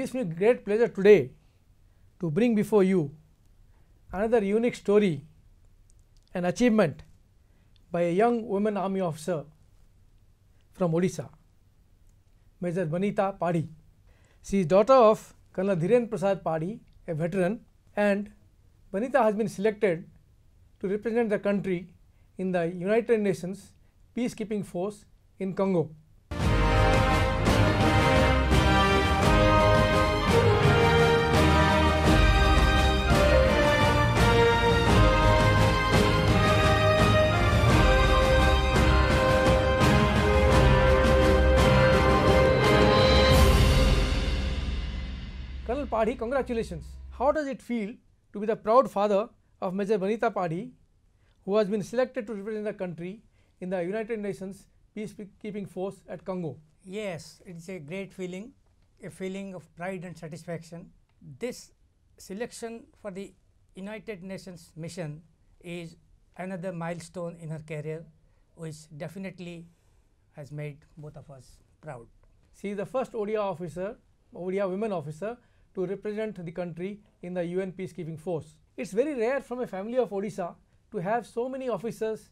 gives me great pleasure today to bring before you another unique story an achievement by a young woman army officer from Odisha, Major Banita Padi. She is daughter of Colonel Dhiren Prasad Padi, a veteran, and Banita has been selected to represent the country in the United Nations peacekeeping force in Congo. Sonal Padhi, congratulations. How does it feel to be the proud father of Major Banita Padhi, who has been selected to represent the country in the United Nations peacekeeping force at Congo? Yes, it's a great feeling, a feeling of pride and satisfaction. This selection for the United Nations mission is another milestone in her career, which definitely has made both of us proud. She is the first ODA officer, Odia women officer to represent the country in the UN peacekeeping force. It's very rare from a family of Odisha to have so many officers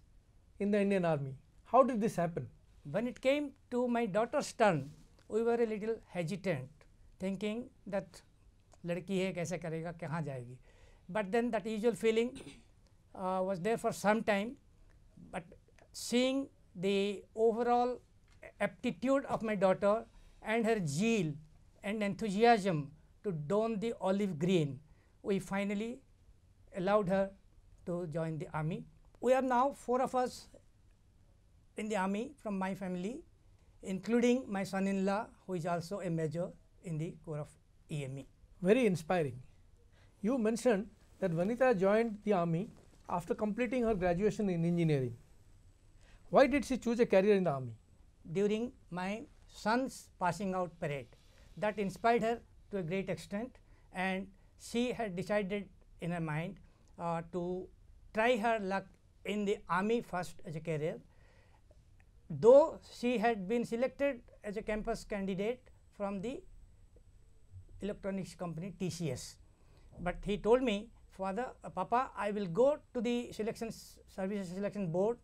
in the Indian army. How did this happen? When it came to my daughter's turn, we were a little hesitant, thinking that लड़की है कैसे करेगा कहाँ जाएगी but then that usual feeling was there for some time. But seeing the overall aptitude of my daughter and her zeal and enthusiasm to don the olive green, we finally allowed her to join the army. We are now four of us in the army from my family, including my son-in-law who is also a major in the Corps of EME. Very inspiring. You mentioned that Vanita joined the army after completing her graduation in engineering. Why did she choose a career in the army? During my son's passing out parade, that inspired her to a great extent and she had decided in her mind uh, to try her luck in the army first as a career. Though she had been selected as a campus candidate from the electronics company TCS, but he told me father uh, papa I will go to the selection services selection board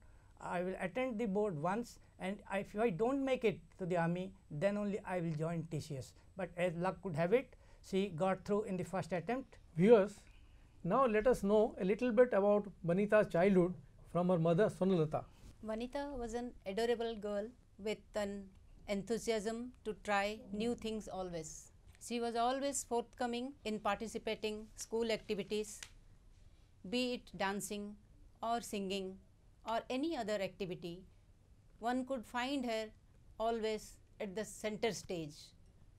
I will attend the board once and if I do not make it to the army then only I will join TCS. But as luck could have it she got through in the first attempt. Viewers now let us know a little bit about Vanita's childhood from her mother Sonalata. Vanita was an adorable girl with an enthusiasm to try new things always. She was always forthcoming in participating school activities be it dancing or singing or any other activity, one could find her always at the center stage.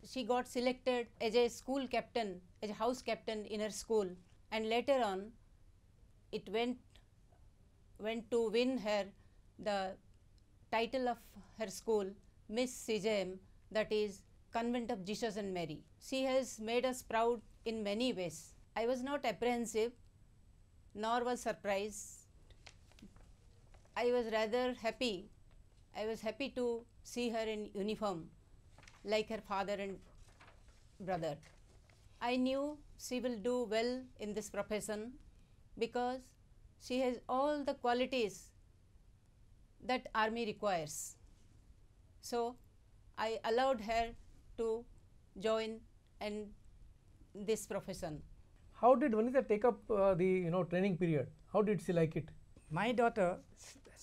She got selected as a school captain, as a house captain in her school and later on it went, went to win her the title of her school, Miss CJM that is Convent of Jesus and Mary. She has made us proud in many ways. I was not apprehensive nor was surprised I was rather happy. I was happy to see her in uniform like her father and brother. I knew she will do well in this profession because she has all the qualities that army requires. So, I allowed her to join in this profession. How did Vanita take up uh, the you know training period? How did she like it? My daughter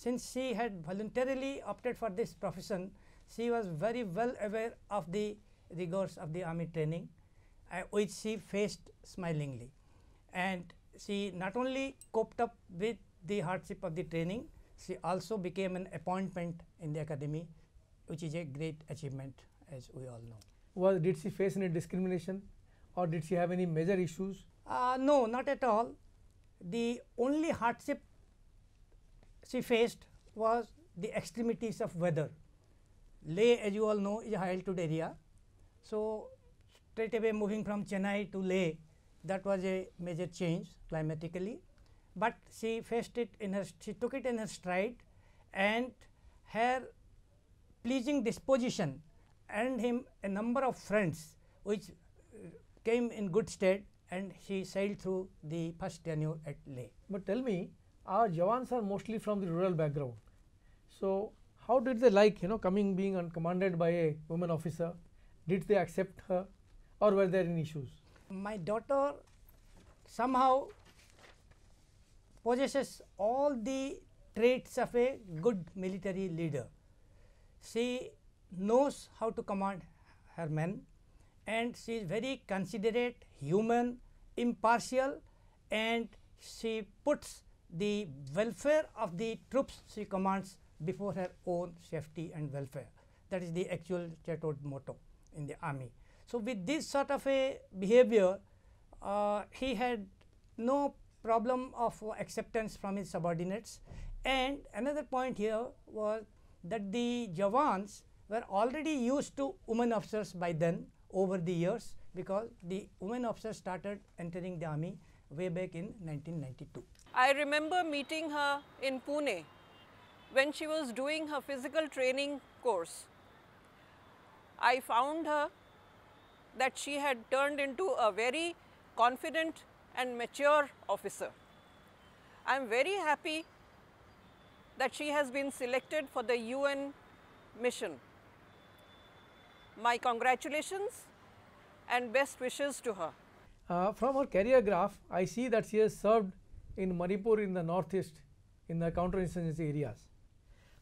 since she had voluntarily opted for this profession, she was very well aware of the rigors of the army training, uh, which she faced smilingly. And she not only coped up with the hardship of the training, she also became an appointment in the academy, which is a great achievement as we all know. Was, did she face any discrimination or did she have any major issues? Uh, no, not at all. The only hardship she faced was the extremities of weather. Leh, as you all know, is a high altitude area. So, straight away moving from Chennai to Leh, that was a major change climatically. But she faced it in her, she took it in her stride and her pleasing disposition earned him a number of friends which uh, came in good stead and she sailed through the first tenure at Leh. But tell me, our Jawans are mostly from the rural background. So, how did they like you know coming being commanded by a woman officer? Did they accept her or were there any issues? My daughter somehow possesses all the traits of a good military leader. She knows how to command her men and she is very considerate, human, impartial and she puts the welfare of the troops she commands before her own safety and welfare. That is the actual stated motto in the army. So, with this sort of a behavior, uh, he had no problem of acceptance from his subordinates. And another point here was that the Jawans were already used to women officers by then over the years because the women officers started entering the army way back in 1992. I remember meeting her in Pune when she was doing her physical training course. I found her that she had turned into a very confident and mature officer. I am very happy that she has been selected for the UN mission. My congratulations and best wishes to her. Uh, from her career graph, I see that she has served in Manipur in the northeast in the counterinsurgency areas.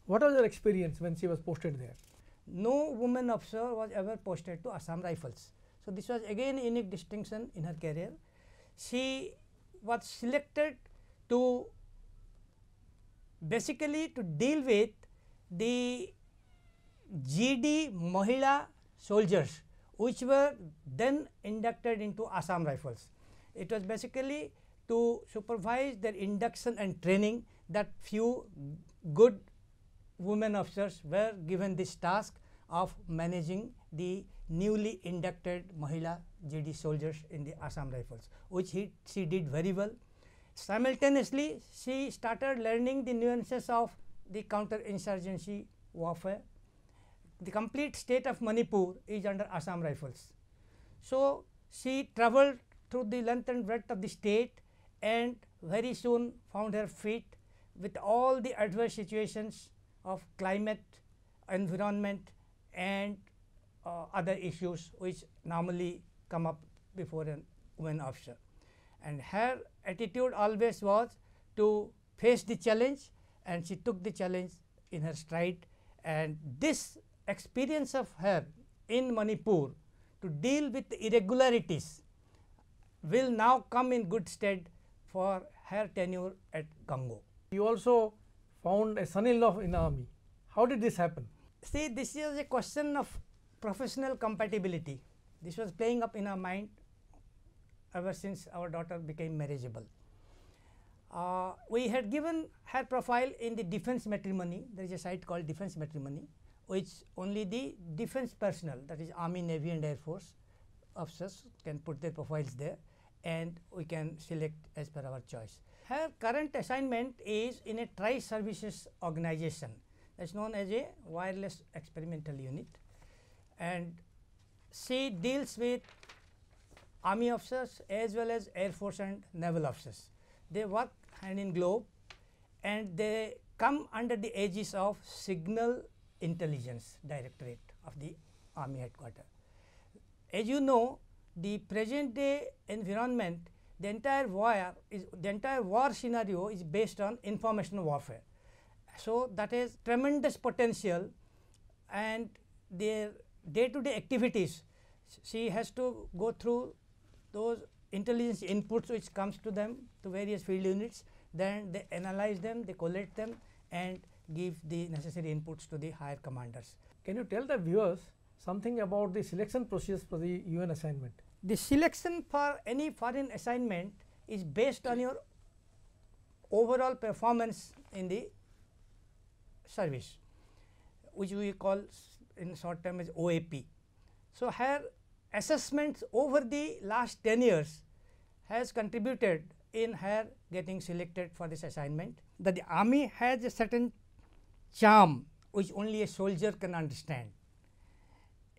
What was her experience when she was posted there? No woman officer was ever posted to Assam Rifles. So, this was again unique distinction in her career. She was selected to basically to deal with the GD Mahila soldiers which were then inducted into Assam Rifles. It was basically to supervise their induction and training that few good women officers were given this task of managing the newly inducted Mahila GD soldiers in the Assam Rifles, which he, she did very well. Simultaneously, she started learning the nuances of the counterinsurgency warfare the complete state of Manipur is under Assam Rifles. So, she travelled through the length and breadth of the state and very soon found her feet with all the adverse situations of climate, environment and uh, other issues which normally come up before a woman officer. And her attitude always was to face the challenge and she took the challenge in her stride and this experience of her in Manipur to deal with irregularities will now come in good stead for her tenure at Gango. You also found a son-in-law in the army. How did this happen? See, this is a question of professional compatibility. This was playing up in our mind ever since our daughter became marriageable. Uh, we had given her profile in the defense matrimony. There is a site called defense matrimony which only the defense personnel that is army, navy and air force officers can put their profiles there and we can select as per our choice. Her current assignment is in a tri-services organization that is known as a wireless experimental unit and she deals with army officers as well as air force and naval officers. They work hand in glove and they come under the aegis of signal Intelligence Directorate of the Army Headquarters. As you know, the present day environment, the entire war is the entire war scenario is based on information warfare. So that is tremendous potential, and their day-to-day -day activities, she has to go through those intelligence inputs which comes to them to various field units. Then they analyze them, they collect them, and give the necessary inputs to the higher commanders. Can you tell the viewers something about the selection process for the UN assignment? The selection for any foreign assignment is based on your overall performance in the service which we call in short term as OAP. So, her assessments over the last 10 years has contributed in her getting selected for this assignment. That the army has a certain charm which only a soldier can understand.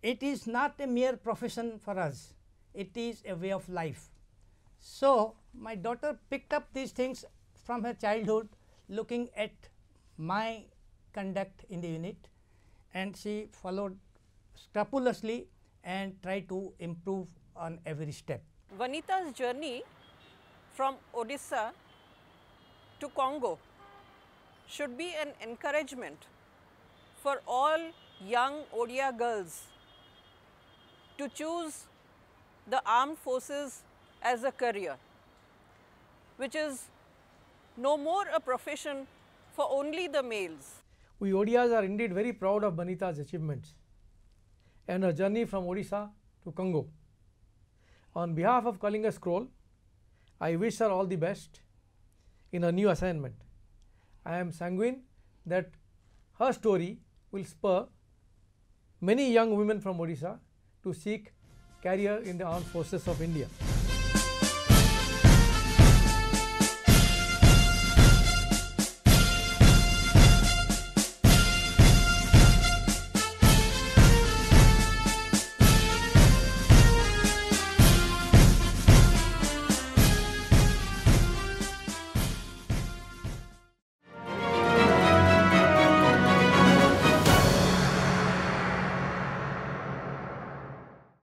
It is not a mere profession for us, it is a way of life. So, my daughter picked up these things from her childhood looking at my conduct in the unit and she followed scrupulously and tried to improve on every step. Vanita's journey from Odisha to Congo should be an encouragement for all young Odia girls to choose the armed forces as a career, which is no more a profession for only the males. We Odias are indeed very proud of Banita's achievements and her journey from Odisha to Congo. On behalf of Kalinga Scroll, I wish her all the best in her new assignment. I am sanguine that her story will spur many young women from Odisha to seek career in the armed forces of India.